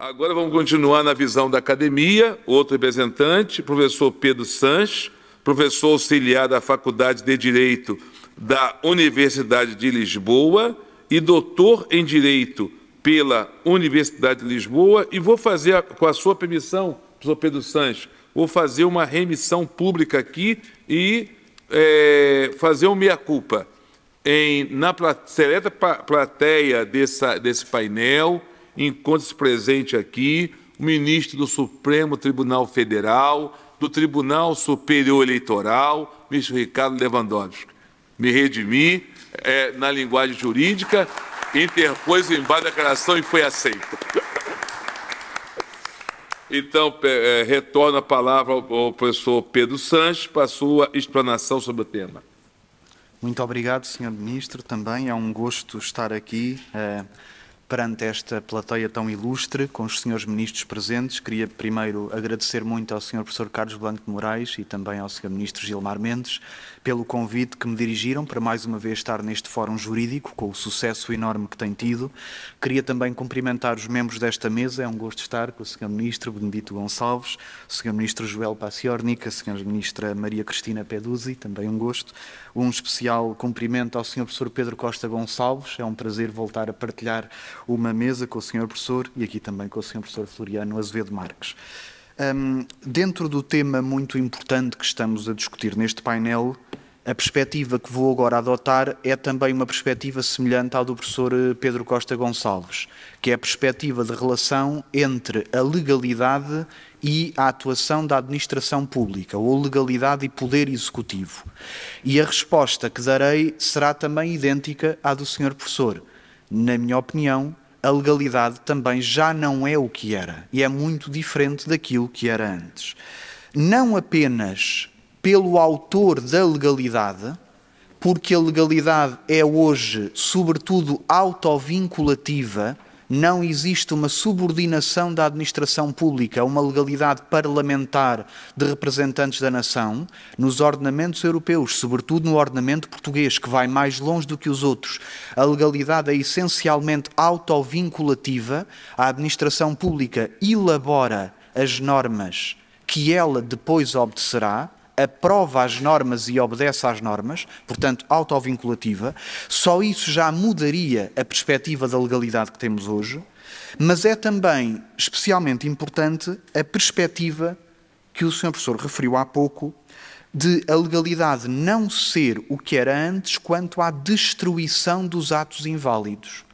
Agora vamos continuar na visão da academia, outro representante, professor Pedro Sanches, professor auxiliar da Faculdade de Direito da Universidade de Lisboa e doutor em Direito pela Universidade de Lisboa. E vou fazer, com a sua permissão, professor Pedro Sanches, vou fazer uma remissão pública aqui e é, fazer o meia-culpa. Na seleta plateia dessa, desse painel, encontra-se presente aqui o ministro do Supremo Tribunal Federal, do Tribunal Superior Eleitoral, ministro Ricardo Lewandowski. Me redimi é, na linguagem jurídica, interpôs o embate da declaração e foi aceito. Então, é, retorno a palavra ao, professor Pedro Sanches para a sua explanação sobre o tema. Muito obrigado, senhor Ministro, também. É um gosto estar aqui. É perante esta plateia tão ilustre, com os senhores ministros presentes. Queria primeiro agradecer muito ao senhor professor Carlos Blanco de Moraes e também ao senhor ministro Gilmar Mendes pelo convite que me dirigiram para mais uma vez estar neste fórum jurídico, com o sucesso enorme que tem tido. Queria também cumprimentar os membros desta mesa, é um gosto estar com o senhor ministro Benedito Gonçalves, o senhor ministro Joel Paciornik, a senhora ministra Maria Cristina Peduzzi, também um gosto. Um especial cumprimento ao senhor professor Pedro Costa Gonçalves, é um prazer voltar a partilhar uma mesa com o senhor professor e aqui também com o senhor professor Floriano Azevedo Marques. Um, dentro do tema muito importante que estamos a discutir neste painel, a perspectiva que vou agora adotar é também uma perspectiva semelhante à do professor eh, Pedro Costa Gonçalves, que é a perspectiva de relação entre a legalidade e a atuação da administração pública, ou legalidade e poder executivo. E a resposta que darei será também idêntica à do senhor professor. Na minha opinião, a legalidade também já não é o que era e é muito diferente daquilo que era antes. Não apenas pelo autor da legalidade, porque a legalidade é hoje, sobretudo, autovinculativa não existe uma subordinação da administração pública a uma legalidade parlamentar de representantes da nação nos ordenamentos europeus, sobretudo no ordenamento português, que vai mais longe do que os outros. A legalidade é essencialmente autovinculativa, a administração pública elabora as normas que ela depois obedecerá aprova as normas e obedece às normas, portanto, autovinculativa, só isso já mudaria a perspectiva da legalidade que temos hoje, mas é também especialmente importante a perspectiva que o Sr. Professor referiu há pouco de a legalidade não ser o que era antes quanto à destruição dos atos inválidos,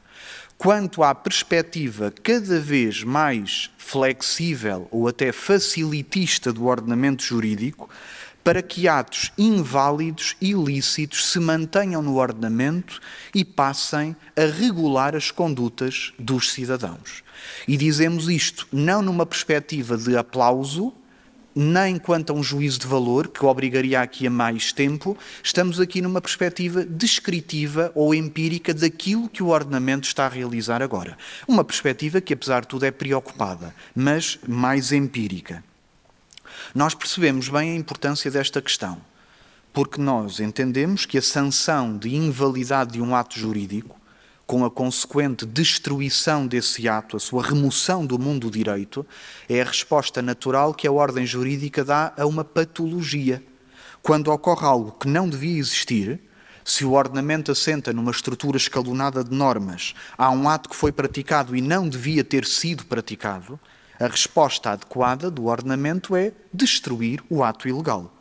quanto à perspectiva cada vez mais flexível ou até facilitista do ordenamento jurídico, para que atos inválidos e ilícitos se mantenham no ordenamento e passem a regular as condutas dos cidadãos. E dizemos isto não numa perspectiva de aplauso, nem quanto a um juízo de valor, que obrigaria aqui a mais tempo, estamos aqui numa perspectiva descritiva ou empírica daquilo que o ordenamento está a realizar agora. Uma perspectiva que, apesar de tudo, é preocupada, mas mais empírica nós percebemos bem a importância desta questão, porque nós entendemos que a sanção de invalidade de um ato jurídico, com a consequente destruição desse ato, a sua remoção do mundo do direito, é a resposta natural que a ordem jurídica dá a uma patologia. Quando ocorre algo que não devia existir, se o ordenamento assenta numa estrutura escalonada de normas, há um ato que foi praticado e não devia ter sido praticado, a resposta adequada do ordenamento é destruir o ato ilegal.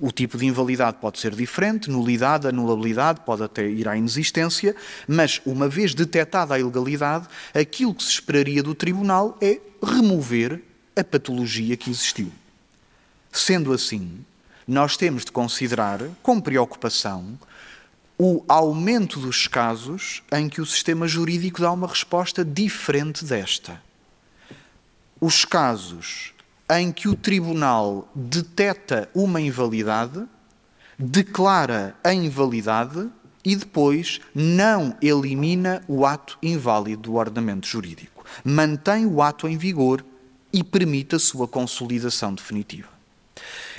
O tipo de invalidade pode ser diferente, nulidade, anulabilidade, pode até ir à inexistência, mas uma vez detectada a ilegalidade, aquilo que se esperaria do tribunal é remover a patologia que existiu. Sendo assim, nós temos de considerar com preocupação o aumento dos casos em que o sistema jurídico dá uma resposta diferente desta os casos em que o tribunal deteta uma invalidade, declara a invalidade e depois não elimina o ato inválido do ordenamento jurídico. Mantém o ato em vigor e permite a sua consolidação definitiva.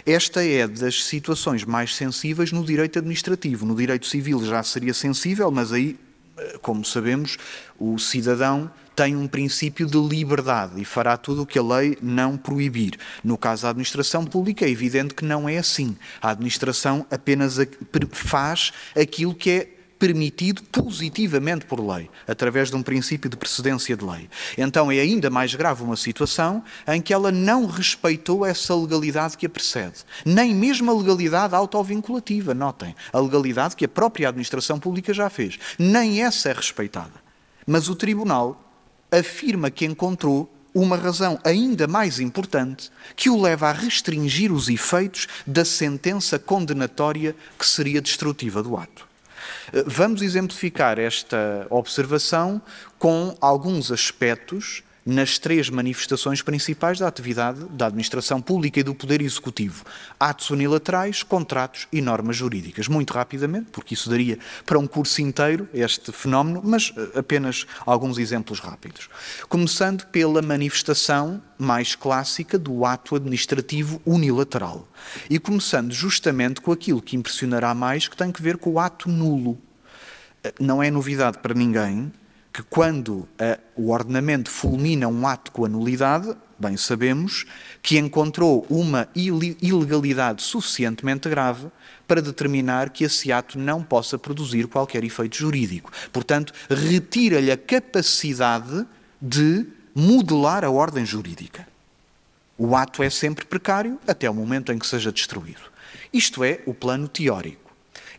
Esta é das situações mais sensíveis no direito administrativo. No direito civil já seria sensível, mas aí como sabemos, o cidadão tem um princípio de liberdade e fará tudo o que a lei não proibir. No caso da administração pública, é evidente que não é assim. A administração apenas faz aquilo que é permitido positivamente por lei, através de um princípio de precedência de lei. Então é ainda mais grave uma situação em que ela não respeitou essa legalidade que a precede, nem mesmo a legalidade autovinculativa, notem, a legalidade que a própria administração pública já fez, nem essa é respeitada. Mas o tribunal afirma que encontrou uma razão ainda mais importante que o leva a restringir os efeitos da sentença condenatória que seria destrutiva do ato. Vamos exemplificar esta observação com alguns aspectos nas três manifestações principais da atividade da administração pública e do poder executivo: atos unilaterais, contratos e normas jurídicas. Muito rapidamente, porque isso daria para um curso inteiro este fenómeno, mas eh, apenas alguns exemplos rápidos. Começando pela manifestação mais clássica do ato administrativo unilateral. E começando justamente com aquilo que impressionará mais, que tem que ver com o ato nulo. Eh, não é novidade para ninguém que quando a, eh, o ordenamento fulmina um ato com a nulidade, bem sabemos, que encontrou uma ilegalidade suficientemente grave para determinar que esse ato não possa produzir qualquer efeito jurídico. Portanto, retira-lhe a capacidade de modelar a ordem jurídica. O ato é sempre precário até o momento em que seja destruído. Isto é o plano teórico.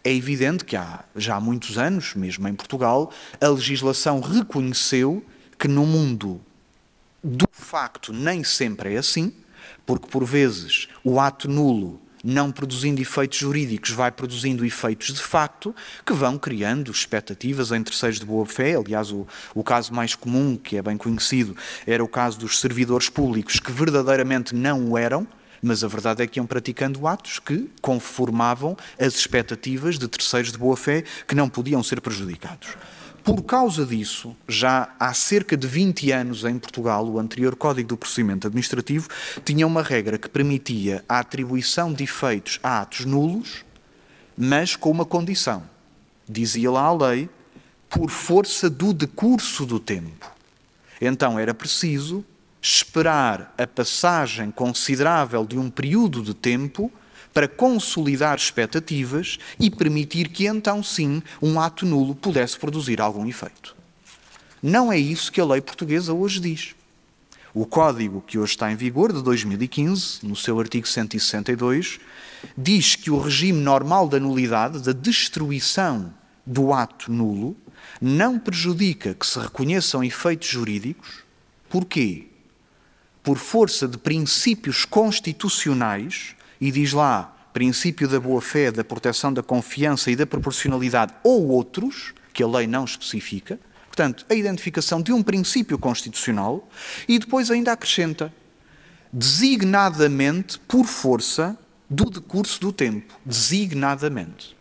É evidente que há, já há muitos anos, mesmo em Portugal, a legislação reconheceu que no mundo do facto nem sempre é assim, porque por vezes o ato nulo não produzindo efeitos jurídicos, vai produzindo efeitos de facto que vão criando expectativas em terceiros de boa fé. Aliás, o, o caso mais comum, que é bem conhecido, era o caso dos servidores públicos que verdadeiramente não o eram, mas a verdade é que iam praticando atos que conformavam as expectativas de terceiros de boa-fé que não podiam ser prejudicados. Por causa disso, já há cerca de 20 anos em Portugal, o anterior Código do Procedimento Administrativo tinha uma regra que permitia a atribuição de efeitos a atos nulos, mas com uma condição. Dizia lá a lei, por força do decurso do tempo. Então era preciso esperar a passagem considerável de um período de tempo para consolidar expectativas e permitir que então sim um ato nulo pudesse produzir algum efeito. Não é isso que a lei portuguesa hoje diz. O código que hoje está em vigor, de 2015, no seu artigo 162, diz que o regime normal da nulidade, da destruição do ato nulo, não prejudica que se reconheçam efeitos jurídicos. Porquê? por força de princípios constitucionais, e diz lá princípio da boa-fé, da proteção da confiança e da proporcionalidade ou outros, que a lei não especifica, portanto, a identificação de um princípio constitucional, e depois ainda acrescenta, designadamente por força do decurso do tempo, designadamente.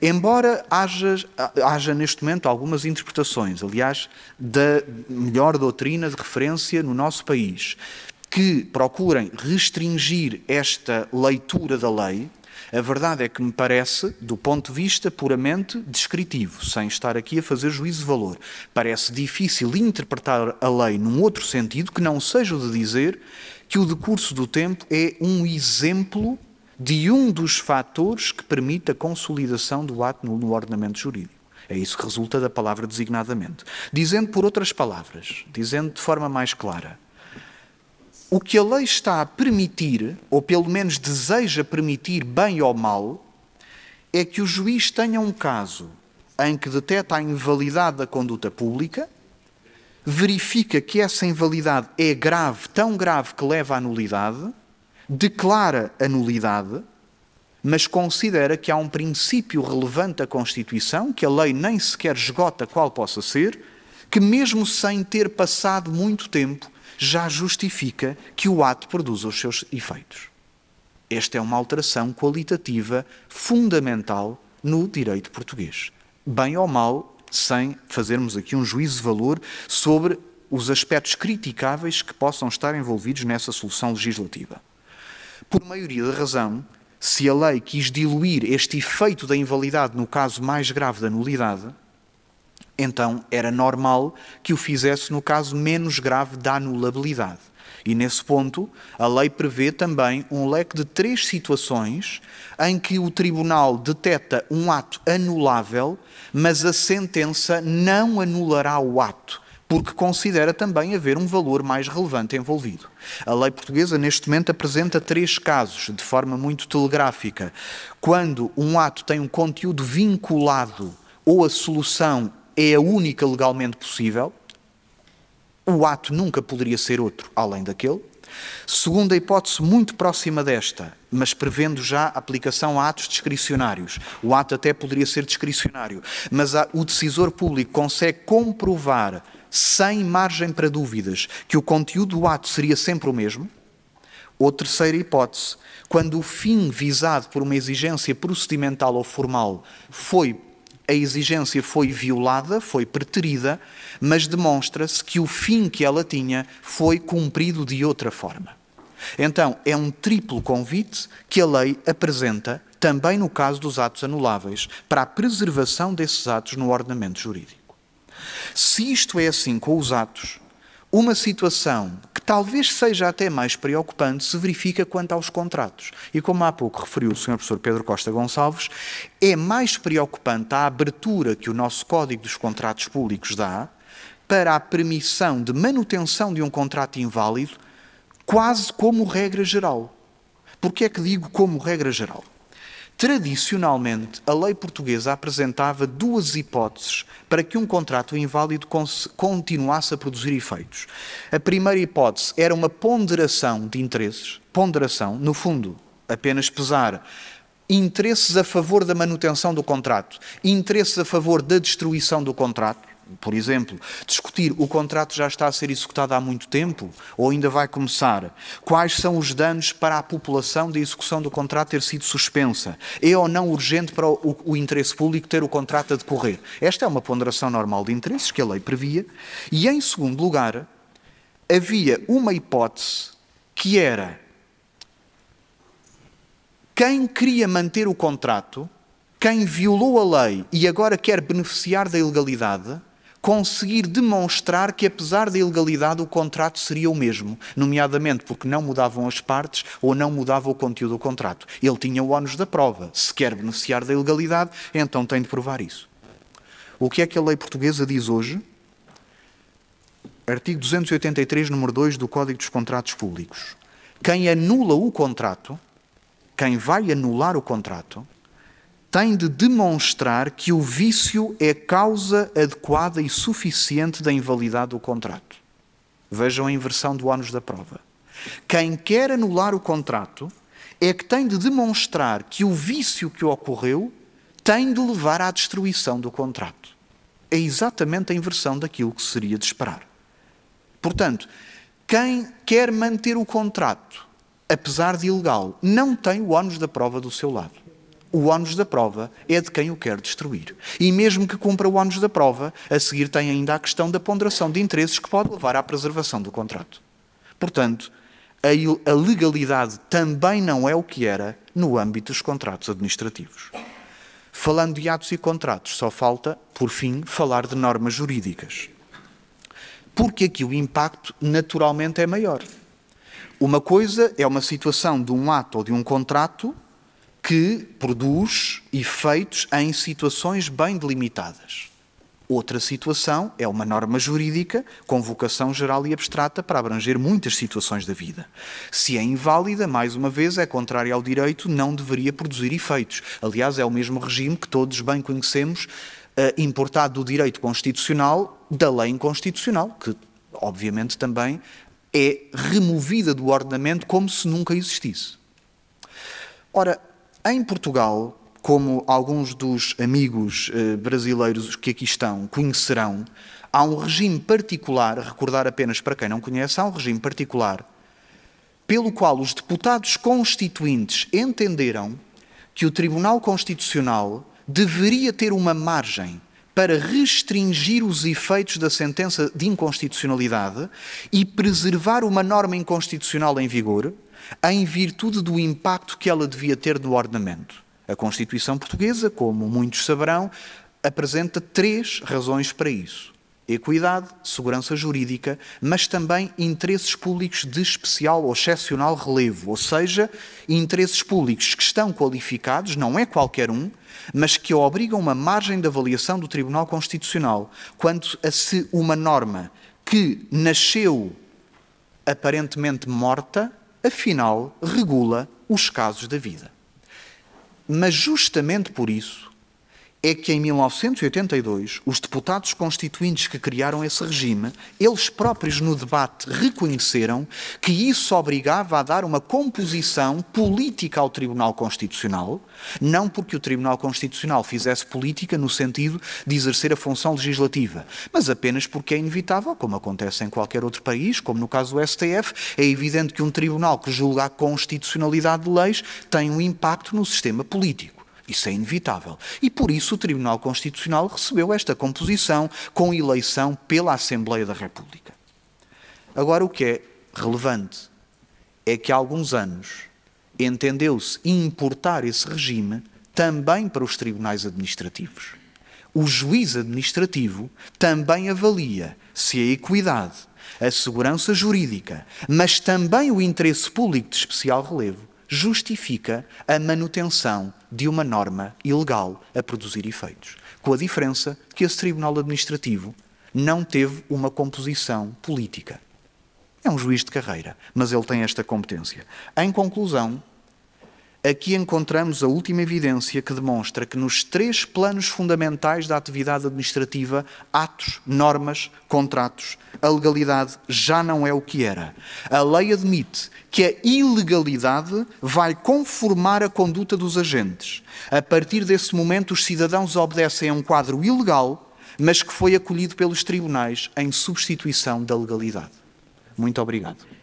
Embora haja, haja neste momento algumas interpretações, aliás, da melhor doutrina de referência no nosso país, que procurem restringir esta leitura da lei, a verdade é que me parece, do ponto de vista puramente descritivo, sem estar aqui a fazer juízo de valor, parece difícil interpretar a lei num outro sentido que não seja o de dizer que o decurso do tempo é um exemplo de um dos fatores que permite a consolidação do ato no, no ordenamento jurídico. É isso que resulta da palavra designadamente. Dizendo por outras palavras, dizendo de forma mais clara, o que a lei está a permitir, ou pelo menos deseja permitir, bem ou mal, é que o juiz tenha um caso em que deteta a invalidade da conduta pública, verifica que essa invalidade é grave, tão grave que leva à nulidade declara a nulidade, mas considera que há um princípio relevante à Constituição, que a lei nem sequer esgota qual possa ser, que mesmo sem ter passado muito tempo, já justifica que o ato produza os seus efeitos. Esta é uma alteração qualitativa fundamental no direito português. Bem ou mal, sem fazermos aqui um juízo de valor sobre os aspectos criticáveis que possam estar envolvidos nessa solução legislativa por maioria de razão, se a lei quis diluir este efeito da invalidade no caso mais grave da nulidade, então era normal que o fizesse no caso menos grave da anulabilidade. E nesse ponto, a lei prevê também um leque de três situações em que o tribunal deteta um ato anulável, mas a sentença não anulará o ato porque considera também haver um valor mais relevante envolvido. A lei portuguesa, neste momento, apresenta três casos, de forma muito telegráfica. Quando um ato tem um conteúdo vinculado ou a solução é a única legalmente possível, o ato nunca poderia ser outro além daquele. Segunda hipótese muito próxima desta, mas prevendo já aplicação a atos discricionários. O ato até poderia ser discricionário, mas o decisor público consegue comprovar sem margem para dúvidas, que o conteúdo do ato seria sempre o mesmo? Ou terceira hipótese, quando o fim visado por uma exigência procedimental ou formal foi a exigência foi violada, foi preterida, mas demonstra-se que o fim que ela tinha foi cumprido de outra forma. Então, é um triplo convite que a lei apresenta, também no caso dos atos anuláveis, para a preservação desses atos no ordenamento jurídico. Se isto é assim com os atos, uma situação que talvez seja até mais preocupante se verifica quanto aos contratos. E como há pouco referiu o Sr. Professor Pedro Costa Gonçalves, é mais preocupante a abertura que o nosso Código dos Contratos Públicos dá para a permissão de manutenção de um contrato inválido, quase como regra geral. Porque é que digo como regra geral? Tradicionalmente, a lei portuguesa apresentava duas hipóteses para que um contrato inválido continuasse a produzir efeitos. A primeira hipótese era uma ponderação de interesses, ponderação, no fundo, apenas pesar interesses a favor da manutenção do contrato, interesses a favor da destruição do contrato, por exemplo. Discutir o contrato já está a ser executado há muito tempo ou ainda vai começar? Quais são os danos para a população da execução do contrato ter sido suspensa? É ou não urgente para o, o, interesse público ter o contrato a decorrer? Esta é uma ponderação normal de interesses que a lei previa. E, em segundo lugar, havia uma hipótese que era quem queria manter o contrato, quem violou a lei e agora quer beneficiar da ilegalidade conseguir demonstrar que, apesar da ilegalidade, o contrato seria o mesmo, nomeadamente porque não mudavam as partes ou não mudava o conteúdo do contrato. Ele tinha o ónus da prova. Se quer beneficiar da ilegalidade, então tem de provar isso. O que é que a lei portuguesa diz hoje? Artigo 283, número 2 do Código dos Contratos Públicos. Quem anula o contrato, quem vai anular o contrato, tem de demonstrar que o vício é causa adequada e suficiente da invalidade do contrato. Vejam a inversão do ânus da prova. Quem quer anular o contrato é que tem de demonstrar que o vício que ocorreu tem de levar à destruição do contrato. É exatamente a inversão daquilo que seria de esperar. Portanto, quem quer manter o contrato, apesar de ilegal, não tem o ânus da prova do seu lado o ónus da prova é de quem o quer destruir. E mesmo que cumpra o ónus da prova, a seguir tem ainda a questão da ponderação de interesses que pode levar à preservação do contrato. Portanto, a legalidade também não é o que era no âmbito dos contratos administrativos. Falando de atos e contratos, só falta, por fim, falar de normas jurídicas. Porque aqui é o impacto naturalmente é maior. Uma coisa é uma situação de um ato ou de um contrato que produz efeitos em situações bem delimitadas. Outra situação é uma norma jurídica com vocação geral e abstrata para abranger muitas situações da vida. Se é inválida, mais uma vez, é contrária ao direito, não deveria produzir efeitos. Aliás, é o mesmo regime que todos bem conhecemos, eh, importado do direito constitucional, da lei inconstitucional, que obviamente também é removida do ordenamento como se nunca existisse. Ora, em Portugal, como alguns dos amigos eh, brasileiros que aqui estão conhecerão, há um regime particular, recordar apenas para quem não conhece, há um regime particular pelo qual os deputados constituintes entenderam que o Tribunal Constitucional deveria ter uma margem para restringir os efeitos da sentença de inconstitucionalidade e preservar uma norma inconstitucional em vigor, em virtude do impacto que ela devia ter do ordenamento. A Constituição Portuguesa, como muitos saberão, apresenta três razões para isso: equidade, segurança jurídica, mas também interesses públicos de especial ou excepcional relevo, ou seja, interesses públicos que estão qualificados, não é qualquer um, mas que obrigam uma margem de avaliação do Tribunal Constitucional quanto a se uma norma que nasceu aparentemente morta afinal regula os casos da vida. Mas justamente por isso é que em 1982 os deputados constituintes que criaram esse regime, eles próprios no debate reconheceram que isso obrigava a dar uma composição política ao Tribunal Constitucional, não porque o Tribunal Constitucional fizesse política no sentido de exercer a função legislativa, mas apenas porque é inevitável, como acontece em qualquer outro país, como no caso do STF, é evidente que um tribunal que julga a constitucionalidade de leis tem um impacto no sistema político. Isso é inevitável. E por isso o Tribunal Constitucional recebeu esta composição com eleição pela Assembleia da República. Agora, o que é relevante é que há alguns anos entendeu-se importar esse regime também para os tribunais administrativos. O juiz administrativo também avalia se a equidade, a segurança jurídica, mas também o interesse público de especial relevo justifica a manutenção de uma norma ilegal a produzir efeitos, com a diferença que esse Tribunal Administrativo não teve uma composição política. É um juiz de carreira, mas ele tem esta competência. Em conclusão, aqui encontramos a última evidência que demonstra que nos três planos fundamentais da atividade administrativa, atos, normas, contratos, a legalidade já não é o que era. A lei admite que a ilegalidade vai conformar a conduta dos agentes. A partir desse momento, os cidadãos obedecem a um quadro ilegal, mas que foi acolhido pelos tribunais em substituição da legalidade. Muito obrigado.